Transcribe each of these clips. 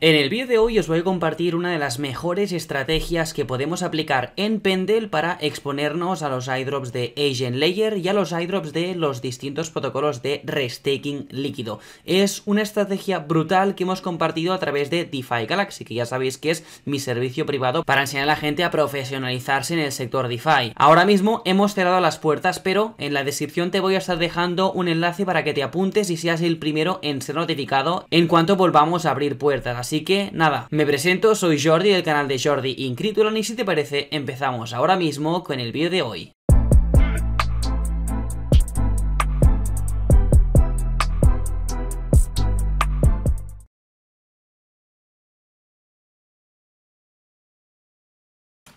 En el vídeo de hoy os voy a compartir una de las mejores estrategias que podemos aplicar en Pendel para exponernos a los iDrops de Agent Layer y a los iDrops de los distintos protocolos de restaking líquido. Es una estrategia brutal que hemos compartido a través de DeFi Galaxy, que ya sabéis que es mi servicio privado para enseñar a la gente a profesionalizarse en el sector DeFi. Ahora mismo hemos cerrado las puertas, pero en la descripción te voy a estar dejando un enlace para que te apuntes y seas el primero en ser notificado en cuanto volvamos a abrir puertas Así que nada, me presento, soy Jordi del canal de Jordi Incritulon y si te parece empezamos ahora mismo con el vídeo de hoy.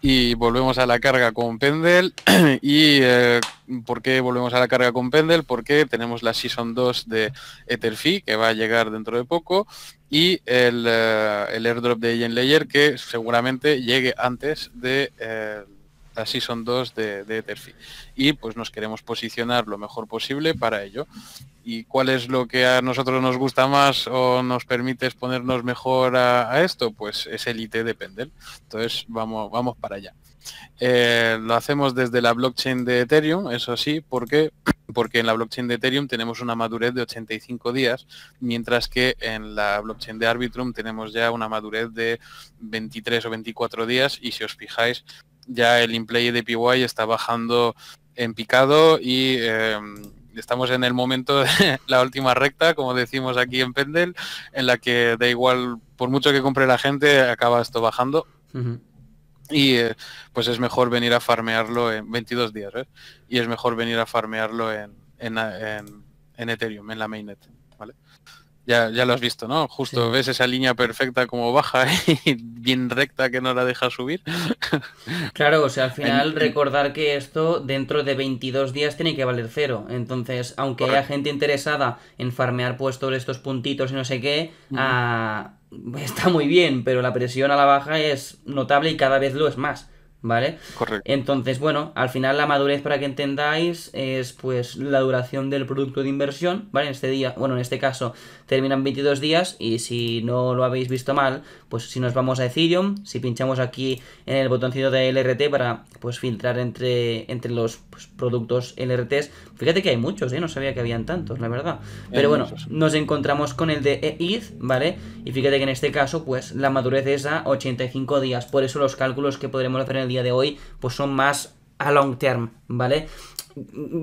Y volvemos a la carga con Pendel. ¿Y eh, por qué volvemos a la carga con Pendel? Porque tenemos la Season 2 de Etherfi, que va a llegar dentro de poco, y el, eh, airdrop de Agent Layer, que seguramente llegue antes de... Eh, así son dos de, de Y pues nos queremos posicionar lo mejor posible para ello. ¿Y cuál es lo que a nosotros nos gusta más o nos permite exponernos mejor a, esto? Pues es el IT de Entonces vamos, vamos para allá. Eh, lo hacemos desde la blockchain de Ethereum, eso sí, porque porque en la blockchain de Ethereum tenemos una madurez de 85 días, mientras que en la blockchain de Arbitrum tenemos ya una madurez de 23 o 24 días y si os fijáis ya el in-play de PY está bajando en picado y em, estamos en el momento de la última recta, como decimos aquí en Pendel, en la que da igual, por mucho que compre la gente, acaba esto bajando. Y eh, pues es mejor venir a farmearlo en 22 días, ¿eh? Y es mejor venir a farmearlo en, en, en, en Ethereum, en la mainnet. Ya, ya lo has visto, ¿no? Justo ves esa línea perfecta como baja y bien recta que no la deja subir. Claro, o sea, al final recordar que esto dentro de 22 días tiene que valer cero. Entonces, aunque haya gente interesada en farmear puestos estos puntitos y no sé qué, ah, está muy bien, pero la presión a la baja es notable y cada vez lo es más. ¿vale? Entonces, bueno, al final la madurez, para que entendáis, es pues la duración del producto de inversión, ¿vale? En este día, bueno, en este caso, terminan 22 días y si no lo habéis visto mal, pues si nos vamos a Ethereum, si pinchamos aquí en el botoncito de LRT para pues filtrar entre, entre los pues, productos LRTs, Fíjate que hay muchos, ¿eh? No sabía que habían tantos, la verdad. Pero bueno, nos encontramos con el de ETH, ¿vale? Y fíjate que en este caso, pues, la madurez es a 85 días. Por eso los cálculos que podremos hacer en el día de hoy, pues son más a long term, ¿vale?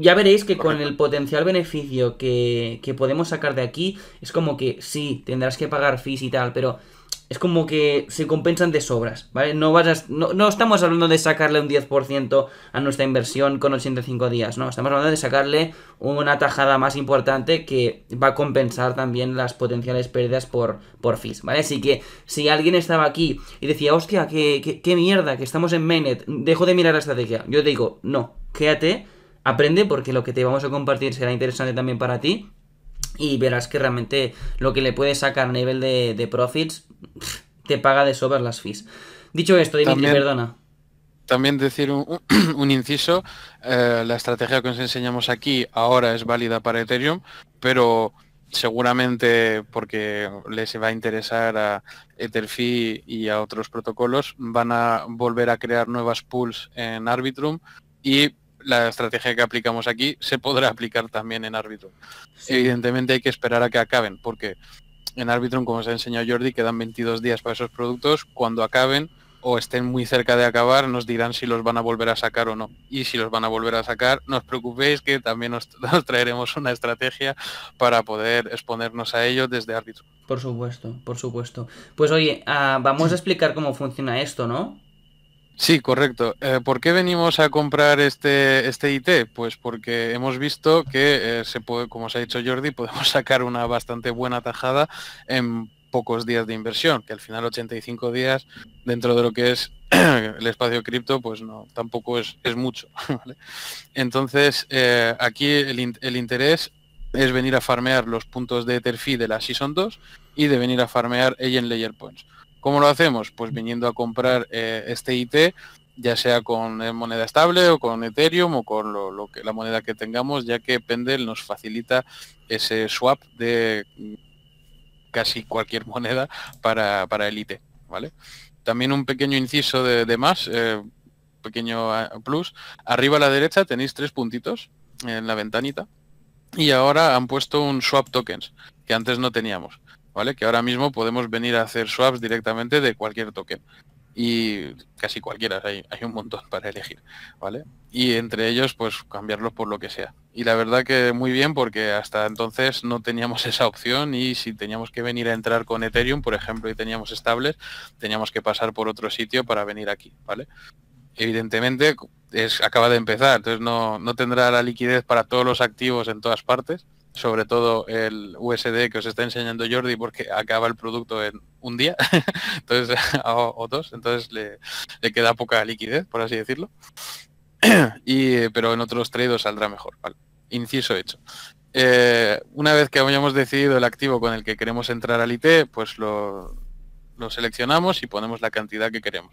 ya veréis que con el potencial beneficio que, que, podemos sacar de aquí, es como que sí, tendrás que pagar fees y tal, pero es como que se compensan de sobras, ¿vale? No, vas no, estamos hablando de sacarle un 10% a nuestra inversión con 85 días, no, estamos hablando de sacarle una tajada más importante que va a compensar también las potenciales pérdidas por, por fees, ¿vale? Así que si alguien estaba aquí y decía, hostia, qué, mierda, que estamos en mainnet, dejo de mirar la estrategia, yo te digo, no, quédate, aprende porque lo que te vamos a compartir será interesante también para ti y verás que realmente lo que le puedes sacar a nivel de, profits te paga de sobra las fees. Dicho esto, Dimitri, perdona también decir un, inciso, eh, la estrategia que os enseñamos aquí ahora es válida para Ethereum, pero seguramente porque les va a interesar a EtherFi y a otros protocolos, van a volver a crear nuevas pools en Arbitrum y la estrategia que aplicamos aquí se podrá aplicar también en árbitro. Evidentemente hay que esperar a que acaben, porque en árbitro, como os ha enseñado Jordi, quedan 22 días para esos productos. Cuando acaben o estén muy cerca de acabar, nos dirán si los van a volver a sacar o no. Y si los van a volver a sacar, no os preocupéis que también os, traeremos una estrategia para poder exponernos a ello desde árbitro. Por supuesto, por supuesto. Pues oye, ah, vamos a explicar cómo funciona esto, ¿no? Sí, correcto. Eh, ¿Por qué venimos a comprar este, este IT? Pues porque hemos visto que, eh, se puede, como se ha dicho Jordi, podemos sacar una bastante buena tajada en pocos días de inversión, que al final 85 días dentro de lo que es el espacio cripto, pues no, tampoco es, mucho. Entonces, eh, aquí el, interés es venir a farmear los puntos de Etherfi de la Season 2 y de venir a farmear en Layer Points. ¿Cómo lo hacemos? Pues viniendo a comprar eh, este IT, ya sea con eh, moneda estable o con Ethereum o con lo, que, la moneda que tengamos, ya que Pendel nos facilita ese swap de casi cualquier moneda para, para el IT. ¿vale? También un pequeño inciso de, más, eh, pequeño plus. Arriba a la derecha tenéis tres puntitos en la ventanita y ahora han puesto un swap tokens que antes no teníamos. Que ahora mismo podemos venir a hacer swaps directamente de cualquier token. Y casi cualquiera, hay, un montón para elegir, ¿vale? Y entre ellos, pues cambiarlos por lo que sea. Y la verdad que muy bien porque hasta entonces no teníamos esa opción y si teníamos que venir a entrar con Ethereum, por ejemplo, y teníamos estables, teníamos que pasar por otro sitio para venir aquí, ¿vale? Evidentemente es, acaba de empezar, entonces no, no tendrá la liquidez para todos los activos en todas partes, sobre todo el USD que os está enseñando Jordi porque acaba el producto en un día entonces o, dos entonces le, queda poca liquidez por así decirlo y pero en otros trades saldrá mejor inciso hecho eh, una vez que hayamos decidido el activo con el que queremos entrar al IT pues lo seleccionamos y ponemos la cantidad que queremos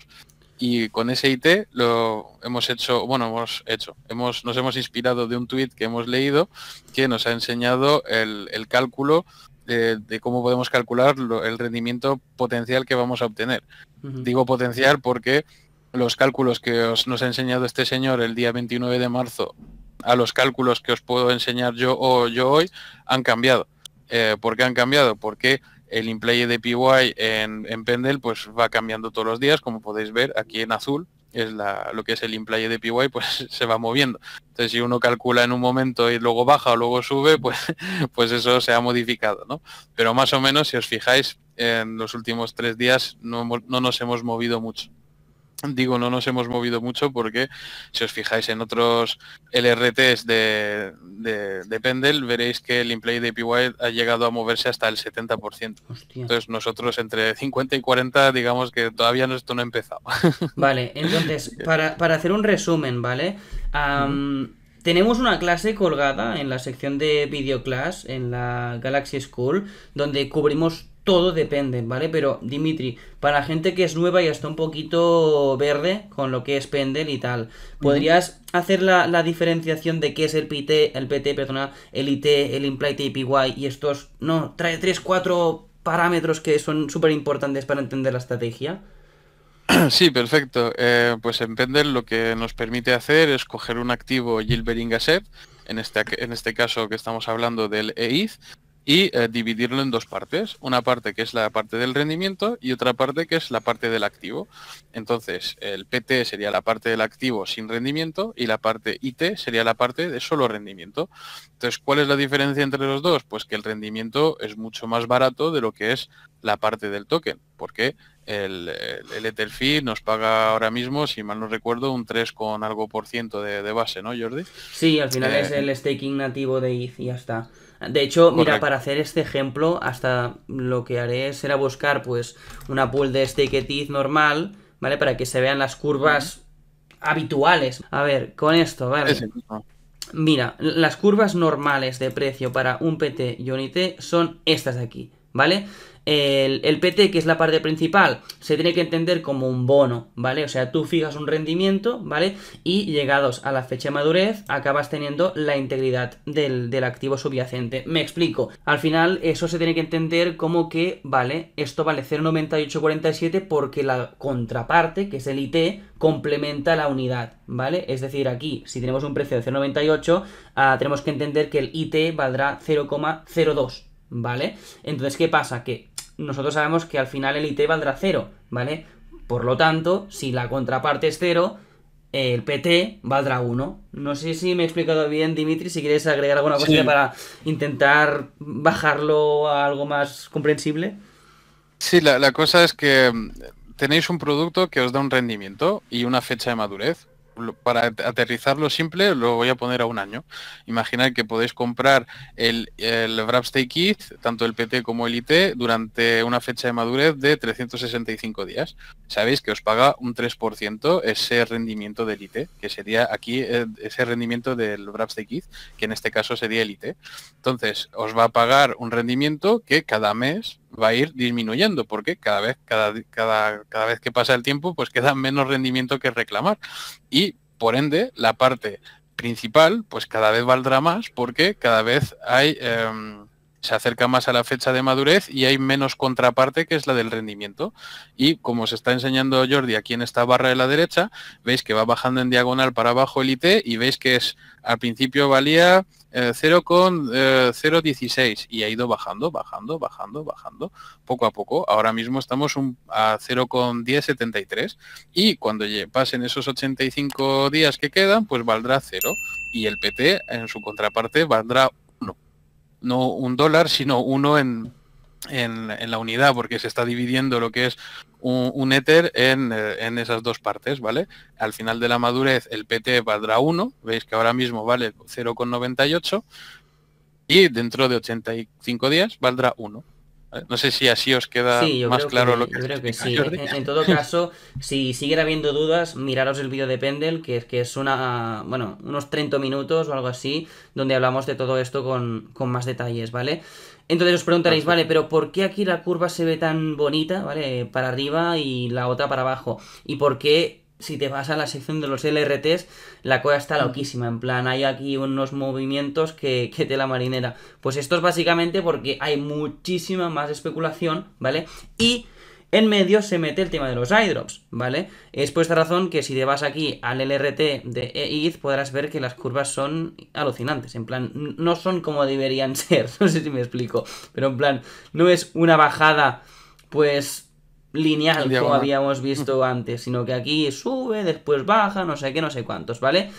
y con ese IT lo hemos hecho, bueno, hemos hecho, hemos, nos hemos inspirado de un tweet que hemos leído que nos ha enseñado el, cálculo de, cómo podemos calcular el rendimiento potencial que vamos a obtener. Digo potencial porque los cálculos que os, nos ha enseñado este señor el día 29 de marzo a los cálculos que os puedo enseñar yo o yo hoy han cambiado. Eh, ¿Por qué han cambiado? Porque el inplay de PY en, Pendel pues va cambiando todos los días, como podéis ver aquí en azul es la, lo que es el inplay de PY, pues se va moviendo. Entonces, si uno calcula en un momento y luego baja o luego sube, pues, pues eso se ha modificado, Pero más o menos, si os fijáis, en los últimos tres días no, no nos hemos movido mucho digo no nos hemos movido mucho porque si os fijáis en otros LRTs de, de, Pendel veréis que el inplay de PY ha llegado a moverse hasta el 70%. Entonces nosotros entre 50 y 40 digamos que todavía esto no empezaba Vale, entonces para, para hacer un resumen, ¿vale? tenemos una clase colgada en la sección de Video Class en la Galaxy School donde cubrimos todo depende, ¿vale? Pero Dimitri, para la gente que es nueva y está un poquito verde con lo que es Pendel y tal, ¿podrías hacer la, diferenciación de qué es el PT, el PT, perdona, el IT, el Implied APY y estos, no, trae tres, cuatro parámetros que son súper importantes para entender la estrategia? Sí, perfecto. Eh, pues en Pendel lo que nos permite hacer es coger un activo gilbering Asset en este, en este caso que estamos hablando del EIF, y eh, dividirlo en dos partes. Una parte que es la parte del rendimiento y otra parte que es la parte del activo. Entonces, el PT sería la parte del activo sin rendimiento y la parte IT sería la parte de solo rendimiento. Entonces, ¿cuál es la diferencia entre los dos? Pues que el rendimiento es mucho más barato de lo que es la parte del token, porque el, el nos paga ahora mismo, si mal no recuerdo, un 3 con algo por ciento de, base, ¿no, Jordi? Sí, al final es eh, el staking nativo de ETH y ya está. De hecho, mira, para hacer este ejemplo, hasta lo que haré será buscar pues una pool de stake ETH normal, ¿vale? Para que se vean las curvas habituales. A ver, con esto, ¿vale? mira, las curvas normales de precio para un PT y un IT son estas de aquí, ¿vale? El, PT, que es la parte principal, se tiene que entender como un bono, ¿vale? O sea, tú fijas un rendimiento, ¿vale? Y llegados a la fecha de madurez, acabas teniendo la integridad del, activo subyacente. Me explico. Al final, eso se tiene que entender como que, vale, esto vale 0,9847 porque la contraparte, que es el IT, complementa la unidad, ¿vale? Es decir, aquí, si tenemos un precio de 0,98, ah, tenemos que entender que el IT valdrá 0,02. ¿Vale? Entonces, ¿qué pasa? Que nosotros sabemos que al final el IT valdrá cero, ¿vale? Por lo tanto, si la contraparte es cero, el PT valdrá 1. No sé si me he explicado bien, Dimitri, si quieres agregar alguna cosa para intentar bajarlo a algo más comprensible. Sí, la, cosa es que mm, tenéis un producto que os da un rendimiento y una fecha de madurez para aterrizarlo simple, lo voy a poner a un año. Imaginad que podéis comprar el, el tanto el PT como el IT, durante una fecha de madurez de 365 días. Sabéis que os paga un 3% ese rendimiento del IT, que sería aquí eh, ese rendimiento del Wrapstay Kit, que en este caso sería el IT. Entonces, os va a pagar un rendimiento que cada mes va a ir disminuyendo porque cada vez, cada, cada, cada vez que pasa el tiempo, pues queda menos rendimiento que reclamar. Y por ende, la parte principal, pues cada vez valdrá más porque cada vez hay... Em, se acerca más a la fecha de madurez y hay menos contraparte que es la del rendimiento. Y como se está enseñando Jordi aquí en esta barra de la derecha, veis que va bajando en diagonal para abajo el IT y veis que es al principio valía 0,016 eh, eh, y ha ido bajando, bajando, bajando, bajando, poco a poco. Ahora mismo estamos a 0,1073 y cuando pasen esos 85 días que quedan, pues valdrá 0 y el PT en su contraparte valdrá no un dólar, sino uno en, la unidad, porque se está dividiendo lo que es un, éter en, eh, en, esas dos partes, ¿vale? Al final de la madurez el PT valdrá 1, veis que ahora mismo vale 0,98 y dentro de 85 días valdrá 1. No sé si así os queda más claro lo que... Yo creo que sí. En, todo caso, si siguen habiendo dudas, miraros el vídeo de Pendel, que, que es una, bueno, unos 30 minutos o algo así, donde hablamos de todo esto con, con más detalles, ¿vale? Entonces os preguntaréis, vale, pero ¿por qué aquí la curva se ve tan bonita, ¿vale? Para arriba y la otra para abajo? ¿Y por qué si te vas a la sección de los LRTs, la cosa está loquísima. En plan, hay aquí unos movimientos que, que te la marinera. Pues esto es básicamente porque hay muchísima más especulación, ¿vale? Y en medio se mete el tema de los drops, ¿vale? Es por esta razón que si te vas aquí al LRT de EID podrás ver que las curvas son alucinantes, en plan, no son como deberían ser, no sé si me explico, pero en plan, no es una bajada pues lineal como habíamos visto antes, sino que aquí sube, después baja, no sé qué, no sé cuántos, ¿vale?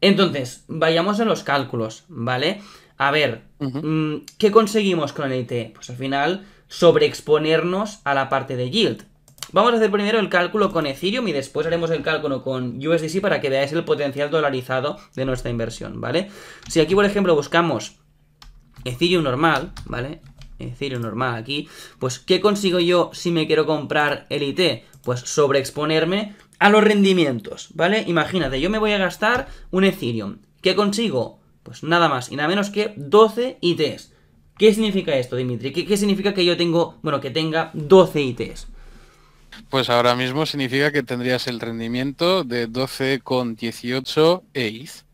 Entonces, vayamos a los cálculos, ¿vale? A ver, mm, ¿qué conseguimos con el Pues al final, sobreexponernos a la parte de yield. Vamos a hacer primero el cálculo con Ethereum y después haremos el cálculo con USDC para que veáis el potencial dolarizado de nuestra inversión, ¿vale? Si aquí, por ejemplo, buscamos Ethereum normal, ¿vale? Ethereum normal aquí, pues ¿qué consigo yo si me quiero comprar el IT? Pues sobreexponerme a los rendimientos, ¿vale? Imagínate, yo me voy a gastar un Ethereum. ¿Qué consigo? Pues nada más y nada menos que 12 ITs. ¿Qué significa esto, Dimitri? ¿Qué, significa que yo tengo, bueno, que tenga 12 ITs? Pues ahora mismo significa que tendrías el rendimiento de 12,18 ETH.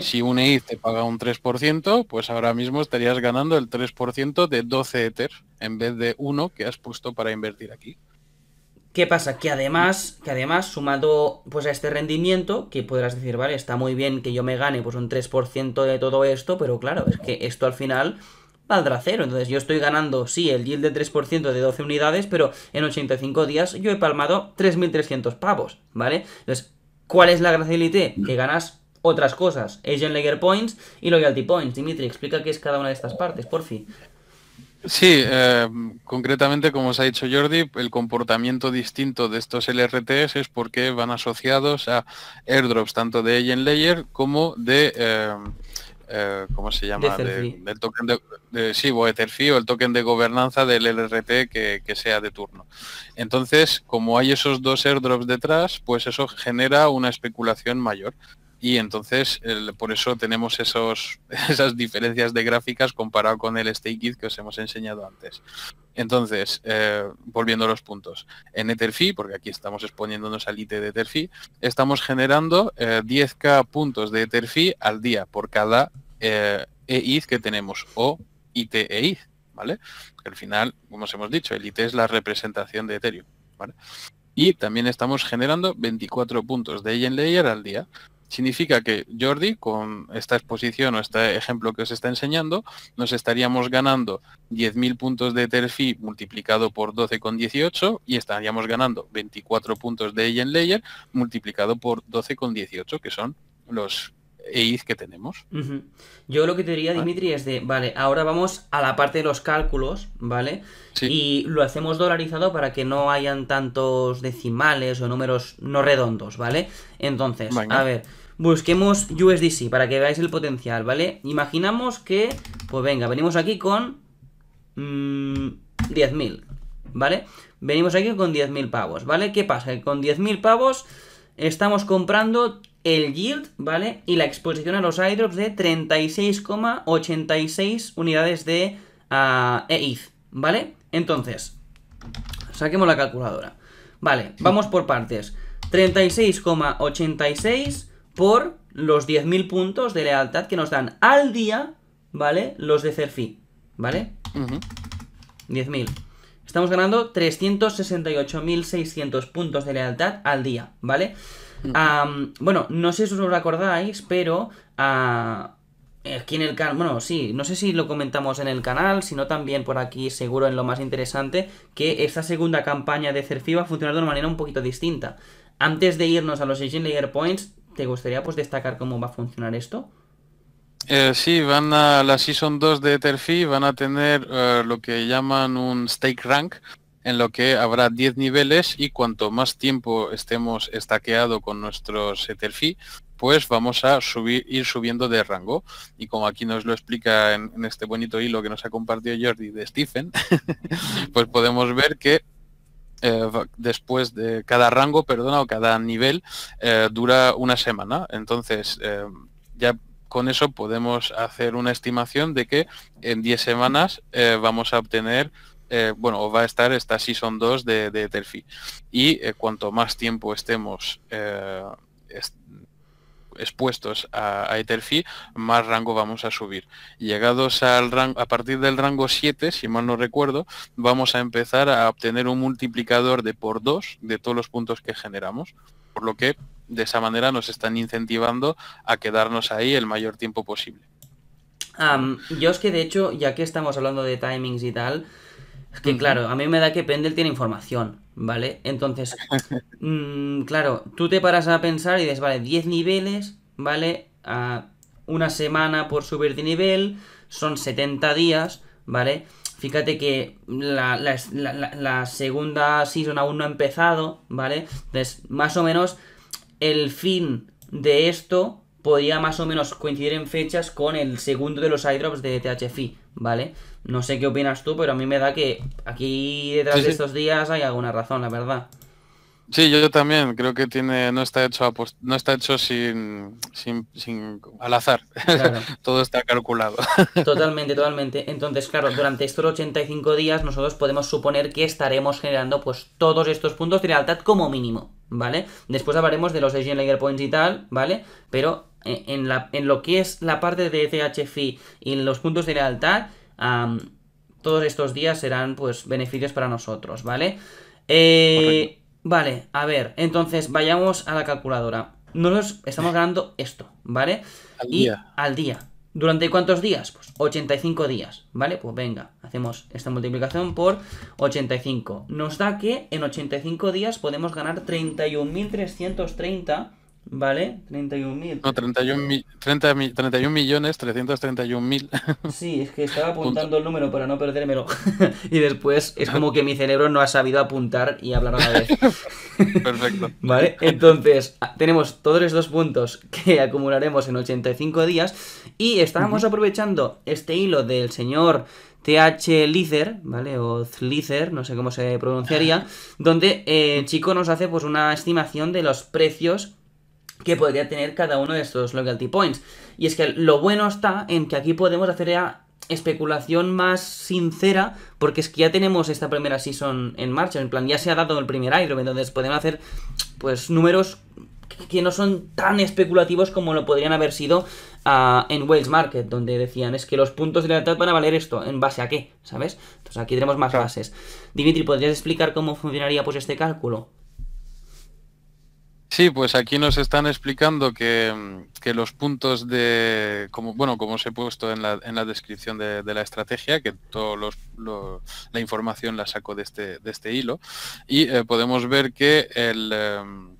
Si un ETH te paga un 3%, pues ahora mismo estarías ganando el 3% de 12 Ether en vez de uno que has puesto para invertir aquí. ¿Qué pasa? Que además, que además, sumado pues a este rendimiento, que podrás decir, vale, está muy bien que yo me gane pues un 3% de todo esto, pero claro, es que esto al final valdrá cero. Entonces yo estoy ganando, sí, el yield de 3% de 12 unidades, pero en 85 días yo he palmado 3.300 pavos, ¿vale? Entonces, ¿cuál es la gracia? Que ganas otras cosas. Agent Layer Points y Loyalty Points. Dimitri, explica qué es cada una de estas partes, por fin. Sí, eh, concretamente, como os ha dicho Jordi, el comportamiento distinto de estos LRTs es porque van asociados a airdrops tanto de Agent Layer como de... Eh, eh, ¿Cómo se llama? De, del token de, de sí, o o el token de gobernanza del LRT que, que sea de turno. Entonces, como hay esos dos airdrops detrás, pues eso genera una especulación mayor y entonces por eso tenemos esos, esas diferencias de gráficas comparado con el stake kit que os hemos enseñado antes. Entonces, eh, volviendo a los puntos, en Etherfi, porque aquí estamos exponiéndonos al IT de Etherfi, estamos generando 10k eh, puntos de Etherfi al día por cada eh, e que tenemos o IT e ¿vale? al final, como os hemos dicho, el IT es la representación de Ethereum, Y también estamos generando 24 puntos de Agent Layer al día significa que Jordi, con esta exposición o este ejemplo que os está enseñando, nos estaríamos ganando 10.000 puntos de Terfi multiplicado por 12,18 y estaríamos ganando 24 puntos de Layer multiplicado por 12,18, que son los eis que tenemos. Yo lo que te diría, Dimitri, es de, vale, ahora vamos a la parte de los cálculos, ¿vale? Y lo hacemos dolarizado para que no hayan tantos decimales o números no redondos, ¿vale? Entonces, a ver, busquemos USDC para que veáis el potencial, ¿vale? Imaginamos que, pues venga, venimos aquí con 10.000, mm, ¿vale? Venimos aquí con 10.000 pavos, ¿vale? ¿Qué pasa? Que con 10.000 pavos estamos comprando el yield, ¿vale? Y la exposición a los airdrops de 36,86 unidades de ETH, ah, e ¿vale? Entonces, saquemos la calculadora. Vale, vamos por partes. 36,86 por los 10.000 puntos de lealtad que nos dan al día, ¿vale? Los de Cerfi, ¿vale? 10.000. Estamos ganando 368.600 puntos de lealtad al día, ¿vale? bueno, no sé si os acordáis, pero ah, aquí en el canal, bueno, sí, no sé si lo comentamos en el canal, sino también por aquí, seguro en lo más interesante, que esta segunda campaña de Cerfi va a funcionar de una manera un poquito distinta. Antes de irnos a los Engine Layer Points, ¿Te gustaría pues destacar cómo va a funcionar esto? Eh, sí, van a la Season 2 de terfi van a tener eh, lo que llaman un stake rank, en lo que habrá 10 niveles y cuanto más tiempo estemos estaqueado con nuestros Etherfi, pues vamos a subir, ir subiendo de rango. Y como aquí nos lo explica en este bonito hilo que nos ha compartido Jordi de Stephen, pues podemos ver que eh, después de cada rango, perdona, o cada nivel, eh, dura una semana. Entonces, eh, ya con eso podemos hacer una estimación de que en 10 semanas vamos a obtener bueno, va a estar esta Season 2 de, de Y cuanto más tiempo estemos expuestos a, a Etherfi, más rango vamos a subir. Llegados al rango, a partir del rango 7, si mal no recuerdo, vamos a empezar a obtener un multiplicador de por 2 de todos los puntos que generamos. Por lo que de esa manera nos están incentivando a quedarnos ahí el mayor tiempo posible. yo es que de hecho, ya que estamos hablando de timings y tal, que claro, a mí me da que Pendel tiene información. ¿vale? Entonces, mm, claro, tú te paras a pensar y dices, vale, 10 niveles, ¿vale? A una semana por subir de nivel, son 70 días, ¿vale? Fíjate que la, segunda season aún no ha empezado, ¿vale? Entonces, más o menos, el fin de esto podía más o menos coincidir en fechas con el segundo de los iDrops de THFI, ¿vale? No sé qué opinas tú, pero a mí me da que aquí detrás de estos días hay alguna razón, la verdad. Sí, yo también creo que tiene no está hecho no está hecho sin, sin, sin al azar. Todo está calculado. Totalmente, totalmente. Entonces, claro, durante estos 85 días nosotros podemos suponer que estaremos generando pues todos estos puntos de lealtad como mínimo, ¿vale? Después hablaremos de los Asian layer Points y tal, ¿vale? Pero eh, en, la, en lo que es la parte de THFI y en los puntos de lealtad, todos estos días serán pues beneficios para nosotros, ¿vale? Eh, vale, a ver, entonces vayamos a la calculadora. Nosotros estamos ganando esto, ¿vale? y al día. ¿Durante cuántos días? Pues 85 días, ¿vale? Pues venga, hacemos esta multiplicación por 85. Nos da que en 85 días podemos ganar 31.330 ¿Vale? 31.000. No, 31, 30, 31 millones 331 Sí, es que estaba apuntando el número para no perdérmelo. y después es como que mi cerebro no ha sabido apuntar y hablar a la vez. Perfecto. ¿Vale? Entonces, tenemos todos estos puntos que acumularemos en 85 días. Y estábamos aprovechando este hilo del señor TH Lither, ¿vale? O Zlither, no sé cómo se pronunciaría, donde eh, el chico nos hace pues una estimación de los precios que podría tener cada uno de estos loyalty points. Y es que lo bueno está en que aquí podemos hacer ya especulación más sincera, porque es que ya tenemos esta primera season en marcha, en plan, ya se ha dado el primer Iron, entonces podemos hacer, pues, números que no son tan especulativos como lo podrían haber sido ah, en Wales Market, donde decían es que los puntos de lealtad van a valer esto, ¿en base a qué? ¿Sabes? Entonces aquí tenemos más bases. Dimitri, ¿podrías explicar cómo funcionaría pues este cálculo? Sí, pues aquí nos están explicando mm, que, los puntos de, como, bueno, como os he puesto en la, descripción de, la estrategia, que toda la información la saco de este, este hilo, y eh, podemos ver que el, em,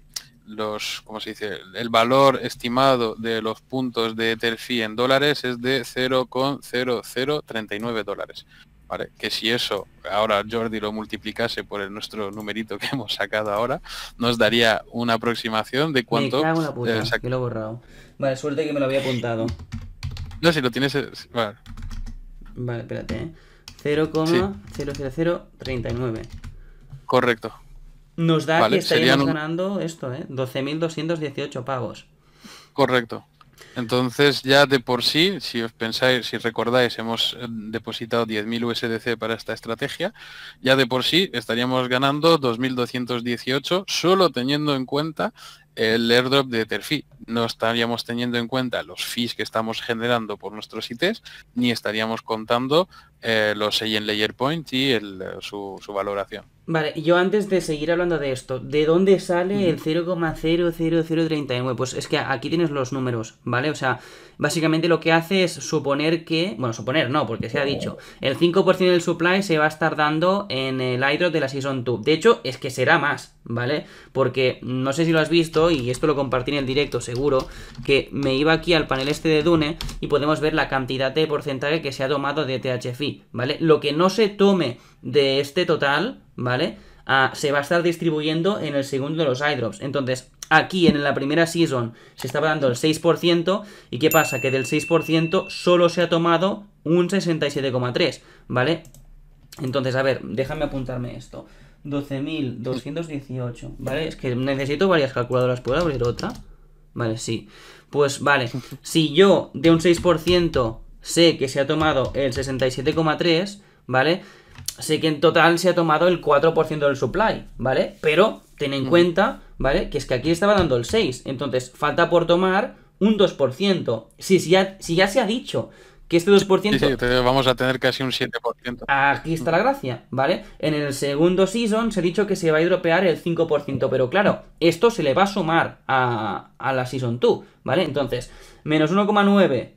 los, dice? el valor estimado de los puntos de Etherfee en dólares es de 0,0039 dólares. ¿vale? Que si eso ahora Jordi lo multiplicase por el, nuestro numerito que hemos sacado ahora, nos daría una aproximación de cuánto... Me puta, eh, lo he borrado. Vale, suerte que me lo había apuntado. No, si lo tienes... Vale, vale espérate, ¿eh? 0,00039. Correcto. Nos da que estaríamos ganando esto, ¿eh? 12.218 pavos. Correcto. Entonces ya de por sí, si os pensáis, si recordáis, hemos eh, depositado 10.000 USDC para esta estrategia, ya de por sí estaríamos ganando 2.218 solo teniendo en cuenta el airdrop de Terfi. No estaríamos teniendo en cuenta los fees que estamos generando por nuestros ITs, ni estaríamos contando eh, los Agent Layer Points y eh, su valoración. Vale, yo antes de seguir hablando de esto, ¿de dónde sale el 0,00039? Pues es que aquí tienes los números, ¿vale? O sea, básicamente lo que hace es suponer que, bueno, suponer no, porque se ha dicho, el 5% del supply se va a estar dando en el hydro de la Season 2. De hecho, es que será más, ¿vale? Porque no sé si lo has visto, y esto lo compartí en el directo seguro, que me iba aquí al panel este de Dune y podemos ver la cantidad de porcentaje que se ha tomado de THFI, ¿vale? Lo que no se tome de este total, ¿vale? Ah, se va a estar distribuyendo en el segundo de los iDrops. Entonces, aquí en la primera season se estaba dando el 6%, ¿y qué pasa? Que del 6% solo se ha tomado un 67,3, ¿vale? Entonces, a ver, déjame apuntarme esto. 12.218, ¿vale? Es que necesito varias calculadoras. ¿Puedo abrir otra? Vale, sí. Pues vale, si yo de un 6% sé que se ha tomado el 67,3, ¿vale? sé que en total se ha tomado el 4% del supply, ¿vale? Pero ten en cuenta, ¿vale? Que es que aquí estaba dando el 6, entonces falta por tomar un 2%. Si, si, ya, se ha dicho que este 2%... Sí, vamos a tener casi un 7%. Aquí está la gracia, ¿vale? En el segundo season se ha dicho que se va a dropear el 5%, pero claro, esto se le va a sumar a, a la season 2, ¿vale? Entonces, menos 1,9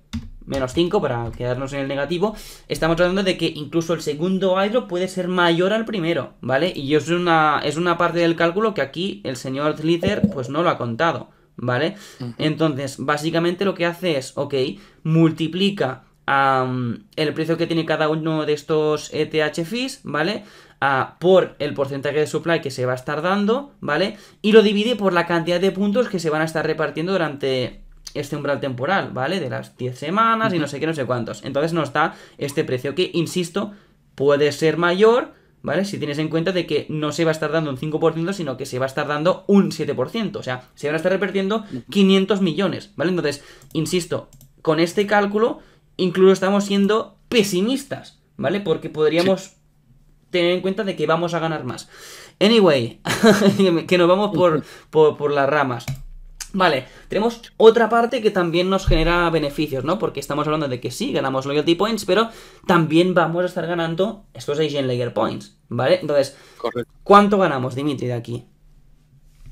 menos 5 para quedarnos en el negativo, estamos hablando de que incluso el segundo hydro puede ser mayor al primero, ¿vale? Y es una, es una parte del cálculo que aquí el señor Slither pues no lo ha contado, ¿vale? Entonces, básicamente lo que hace es, ok, multiplica el precio que tiene cada uno de estos ETH fees, ¿vale? Ah, por el porcentaje de supply que se va a estar dando, ¿vale? Y lo divide por la cantidad de puntos que se van a estar repartiendo durante este umbral temporal, ¿vale? De las 10 semanas y no sé qué, no sé cuántos. Entonces nos da este precio que, insisto, puede ser mayor, ¿vale? Si tienes en cuenta de que no se va a estar dando un 5%, sino que se va a estar dando un 7%. O sea, se van a estar repartiendo 500 millones, ¿vale? Entonces, insisto, con este cálculo incluso estamos siendo pesimistas, ¿vale? Porque podríamos tener en cuenta de que vamos a ganar más. Anyway, que nos vamos por, por las ramas. Vale, tenemos otra parte que también nos genera beneficios, ¿no? Porque estamos hablando de que sí, ganamos loyalty points, pero también vamos a estar ganando estos agent layer points, ¿vale? Entonces, ¿cuánto ganamos, Dimitri, de aquí?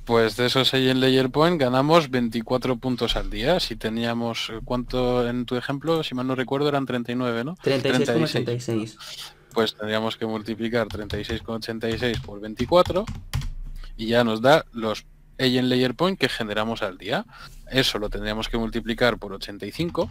Pues de esos agent layer points ganamos 24 puntos al día. Si teníamos, ¿cuánto en tu ejemplo? Si mal no recuerdo eran 39, ¿no? 36,86. Pues tendríamos que multiplicar 36,86 por 24 y ya nos da los en layer point que generamos al día. Eso lo tendríamos que multiplicar por 85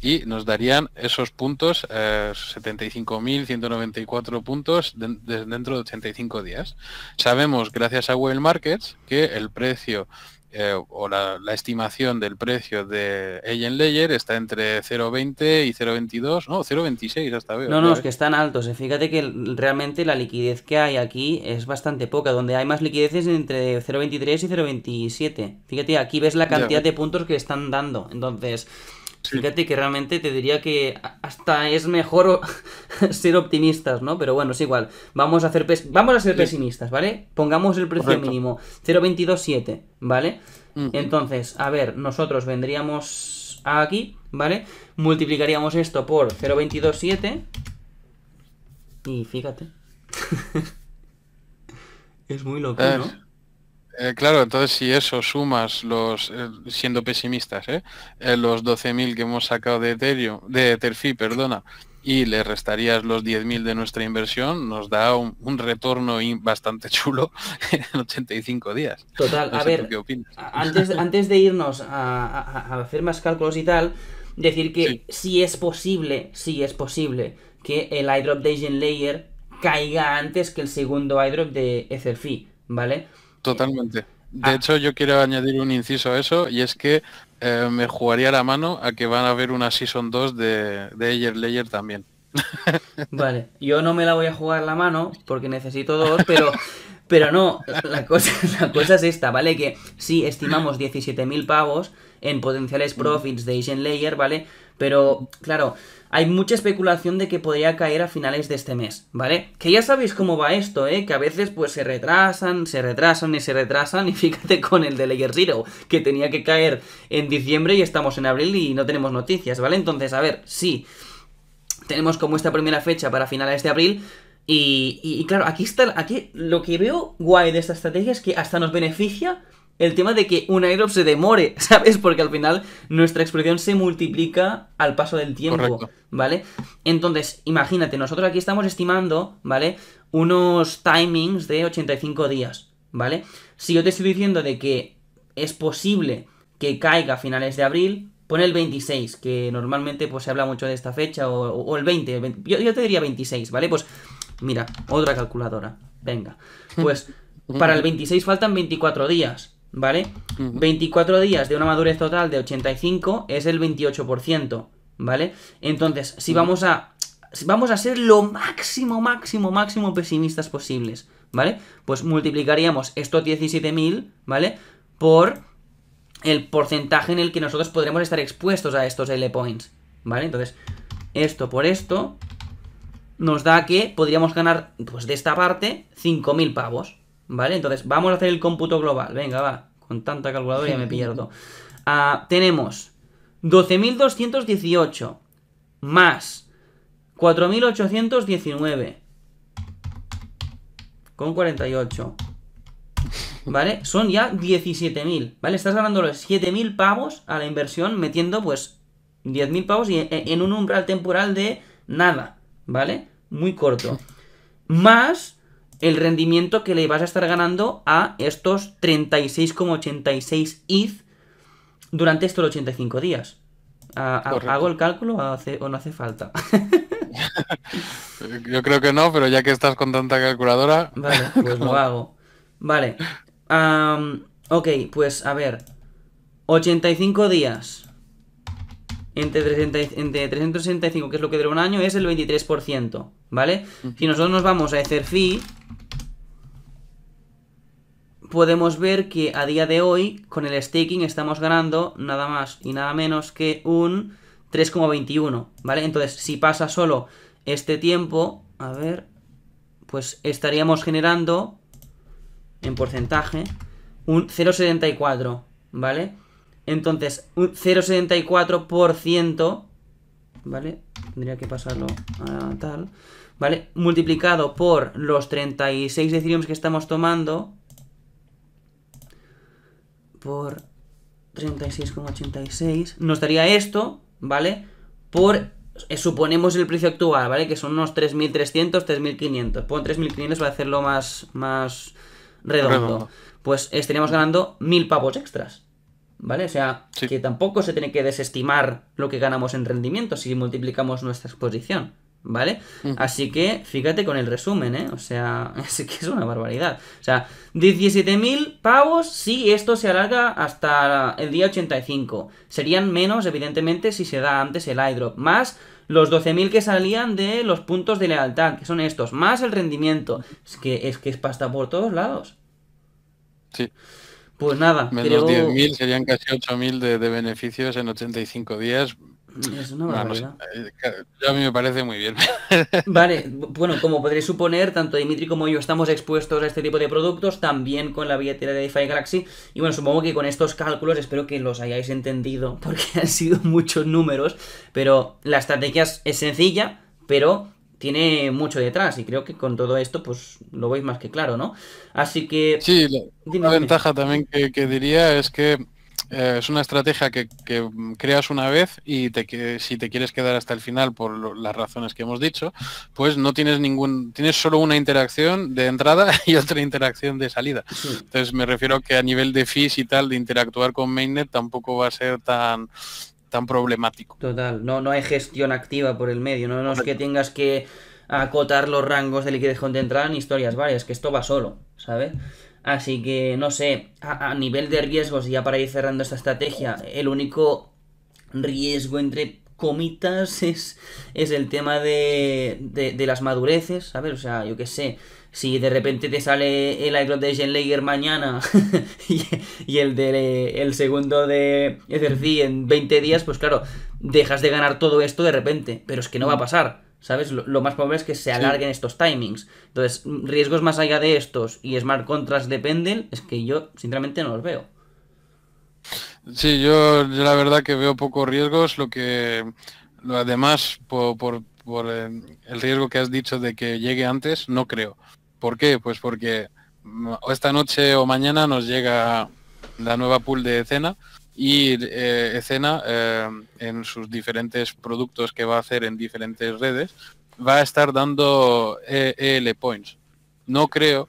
y nos darían esos puntos, 75.194 eh, puntos dentro de 85 días. Sabemos, gracias a Whale Markets, que el precio eh, o la, estimación del precio de Eigenlayer Layer está entre 0.20 y 0.22, no, 0.26 hasta veo. No, no, es ¿eh? que están altos. Eh. Fíjate que realmente la liquidez que hay aquí es bastante poca. Donde hay más liquidez es entre 0.23 y 0.27. Fíjate, aquí ves la cantidad de puntos que están dando. Entonces, Fíjate que realmente te diría que hasta es mejor ser optimistas, ¿no? Pero bueno, es igual. Vamos a, hacer vamos a ser pesimistas, ¿vale? Pongamos el precio mínimo, 0.227, ¿vale? Entonces, a ver, nosotros vendríamos aquí, ¿vale? Multiplicaríamos esto por 0.227 y fíjate. es muy loco, eh, ¿no? Eh, claro, entonces si eso sumas los, eh, siendo pesimistas, eh, eh los 12.000 que hemos sacado de Ethereum, de Etherfi, perdona, y le restarías los 10.000 de nuestra inversión, nos da un, retorno bastante chulo en 85 días. Total, a ver, Antes, antes de irnos a, hacer más cálculos y tal, decir que si es posible, si es posible que el idrop de Agent Layer caiga antes que el segundo idrop de Etherfi, ¿vale? Totalmente. De ah. hecho, yo quiero añadir un inciso a eso, y es que eh, me jugaría la mano a que van a haber una Season 2 de, de Layer también. Vale, yo no me la voy a jugar la mano porque necesito dos, pero, pero no, la cosa, la cosa es esta, ¿vale? Que sí, estimamos 17.000 pavos en potenciales profits de Asian Layer, ¿vale? Pero, claro, hay mucha especulación de que podría caer a finales de este mes, ¿vale? Que ya sabéis cómo va esto, ¿eh? Que a veces pues se retrasan, se retrasan y se retrasan y fíjate con el de Layer Zero, que tenía que caer en diciembre y estamos en abril y no tenemos noticias, ¿vale? Entonces, a ver, sí, tenemos como esta primera fecha para finales de abril, y, y, claro, aquí está. Aquí lo que veo guay de esta estrategia es que hasta nos beneficia el tema de que un airdrop se demore, ¿sabes? Porque al final nuestra expresión se multiplica al paso del tiempo, ¿vale? Entonces, imagínate, nosotros aquí estamos estimando, ¿vale? Unos timings de 85 días, ¿vale? Si yo te estoy diciendo de que es posible que caiga a finales de abril, pon el 26, que normalmente pues se habla mucho de esta fecha, o, el 20, yo, yo te diría 26, ¿vale? Pues mira, otra calculadora, venga, pues... Para el 26 faltan 24 días. ¿vale? 24 días de una madurez total de 85 es el 28%, ¿vale? Entonces, si vamos a vamos a ser lo máximo, máximo, máximo pesimistas posibles, ¿vale? Pues multiplicaríamos estos 17.000, ¿vale? Por el porcentaje en el que nosotros podremos estar expuestos a estos L points, ¿vale? Entonces, esto por esto nos da que podríamos ganar, pues de esta parte, 5.000 pavos, ¿Vale? Entonces, vamos a hacer el cómputo global. Venga, va. Con tanta calculadora ya me pierdo. Ah, tenemos 12.218 más 4.819 con 48. ¿Vale? Son ya 17.000, ¿vale? Estás ganando los 7.000 pavos a la inversión metiendo pues 10.000 pavos y e, e, en un umbral temporal de nada, ¿vale? Muy corto. Más el rendimiento que le vas a estar ganando a estos 36,86 ETH durante estos 85 días. ¿Hago el cálculo o, no hace falta? Yo creo que no, pero ya que estás con tanta calculadora... Vale, pues lo hago. Vale. ok, pues a ver. 85 días entre, 365, que es lo que dura un año, es el 23%, ¿vale? Si nosotros nos vamos a Etherfi, podemos ver que a día de hoy, con el staking, estamos ganando nada más y nada menos que un 3,21, ¿vale? Entonces, si pasa solo este tiempo, a ver, pues estaríamos generando, en porcentaje, un 0,74, ¿vale? Entonces, un 0,74%, ¿vale? Tendría que pasarlo a tal, ¿vale? Multiplicado por los 36 decimos que estamos tomando, por 36,86, nos daría esto, ¿vale? Por, eh, suponemos el precio actual, ¿vale? Que son unos 3.300, 3.500. Pongo 3.500 para hacerlo más, más redondo. Pues estaríamos ganando 1.000 pavos extras. ¿Vale? O sea, que tampoco se tiene que desestimar lo que ganamos en rendimiento si multiplicamos nuestra exposición. ¿Vale? Mm. Así que fíjate con el resumen, ¿eh? O sea, es que es una barbaridad. O sea, 17.000 pavos si esto se alarga hasta el día 85. Serían menos, evidentemente, si se da antes el iDrop. Más los 12.000 que salían de los puntos de lealtad, que son estos. Más el rendimiento. Es que es, que es pasta por todos lados. Sí. Pues nada. Menos 10.000 serían casi 8.000 de, beneficios en 85 días. Es una eh, a mí me parece muy bien. Vale, bueno, como podréis suponer, tanto Dimitri como yo estamos expuestos a este tipo de productos, también con la billetera de DeFi Galaxy. Y bueno, supongo que con estos cálculos espero que los hayáis entendido, porque han sido muchos números, pero la estrategia es sencilla, pero tiene mucho detrás y creo que con todo esto pues lo veis más que claro, ¿no? Así que... Sí, una ventaja también que, diría es que eh, es una estrategia que, creas una vez y te, que, si te quieres quedar hasta el final por las razones que hemos dicho, pues no tienes ningún, tienes solo una interacción de entrada y otra interacción de salida. Entonces me refiero que a nivel de fees y tal, de interactuar con mainnet tampoco va a ser tan tan problemático. Total, no, no hay gestión activa por el medio, no, es que tengas que acotar los rangos de liquidez concentrada ni historias varias, que esto va solo, ¿sabes? Así que, no sé, a, nivel de riesgos, ya para ir cerrando esta estrategia, el único riesgo entre comitas es, es el tema de, de, de las madureces, ¿sabes? O sea, yo qué sé, si de repente te sale el iCloud de Layer mañana y, el de el segundo de Ethercy en 20 días, pues claro, dejas de ganar todo esto de repente, pero es que no va a mm. pasar. ¿Sabes? Lo, más probable es que se alarguen estos timings. Entonces, riesgos más allá de estos y smart contracts dependen, es que yo sinceramente no los veo. Sí, yo, la verdad que veo pocos riesgos, lo que lo, además por, por eh, el riesgo que has dicho de que llegue antes, no creo. ¿Por qué? Pues porque mm, esta noche o mañana nos llega la nueva pool de escena y eh, eh, en sus diferentes productos que va a hacer en diferentes redes va a estar dando EL eh, e points. No creo,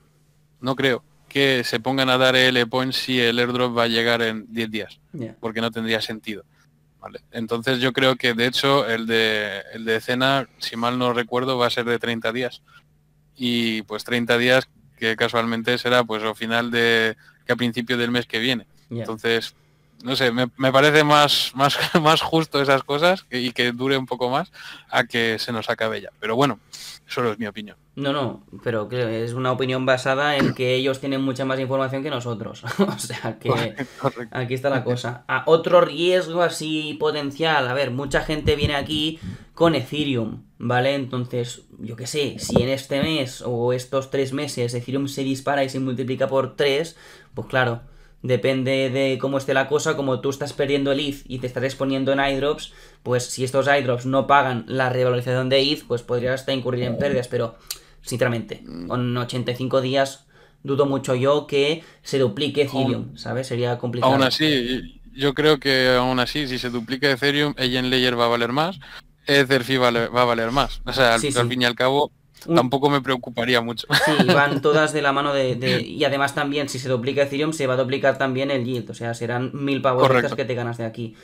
no creo que se pongan a dar EL points si el airdrop va a llegar en 10 días, porque no tendría sentido. Entonces yo creo que de hecho el de, el de si mal no recuerdo, va a ser de 30 días y pues 30 días que casualmente será pues al final de que a principio del mes que viene. Entonces, no sé, me, me, parece más, más, más justo esas cosas y que dure un poco más a que se nos acabe ya. Pero bueno, solo es mi opinión. No, no, pero es una opinión basada en que ellos tienen mucha más información que nosotros. o sea que aquí está la cosa. A otro riesgo así potencial. A ver, mucha gente viene aquí con Ethereum, ¿vale? Entonces, yo qué sé, si en este mes o estos tres meses Ethereum se dispara y se multiplica por tres, pues claro, depende de cómo esté la cosa, como tú estás perdiendo el ETH y te estás exponiendo en iDrops, pues si estos iDrops no pagan la revalorización de ETH, pues podrías hasta incurrir en pérdidas, pero sinceramente. Mm. Con 85 días dudo mucho yo que se duplique Ethereum, ¿sabes? Sería complicado. Aún así, yo creo que aún así, si se duplica Ethereum, Agent Layer va a valer más, Etherfi va a valer más. O sea, al, fin y al cabo, tampoco me preocuparía mucho. Sí, van todas de la mano de, Y además también, si se duplica Ethereum, se va a duplicar también el yield. O sea, serán mil pavos que te ganas de aquí.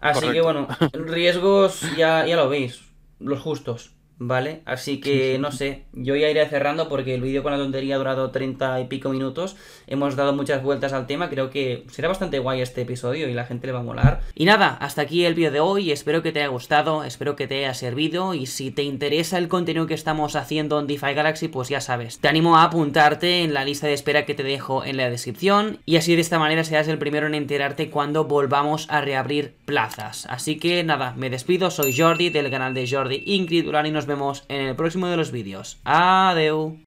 Así que bueno, riesgos ya, ya lo veis, los justos. ¿vale? Así que no sé, yo ya iré cerrando porque el vídeo con la tontería ha durado 30 y pico minutos, hemos dado muchas vueltas al tema, creo que será bastante guay este episodio y la gente le va a molar. Y nada, hasta aquí el vídeo de hoy, espero que te haya gustado, espero que te haya servido y si te interesa el contenido que estamos haciendo en DeFi Galaxy, pues ya sabes, te animo a apuntarte en la lista de espera que te dejo en la descripción y así de esta manera serás el primero en enterarte cuando volvamos a reabrir plazas. Así que nada, me despido, soy Jordi del canal de Jordi Incredulani y nos vemos en el próximo de los vídeos. Adeu.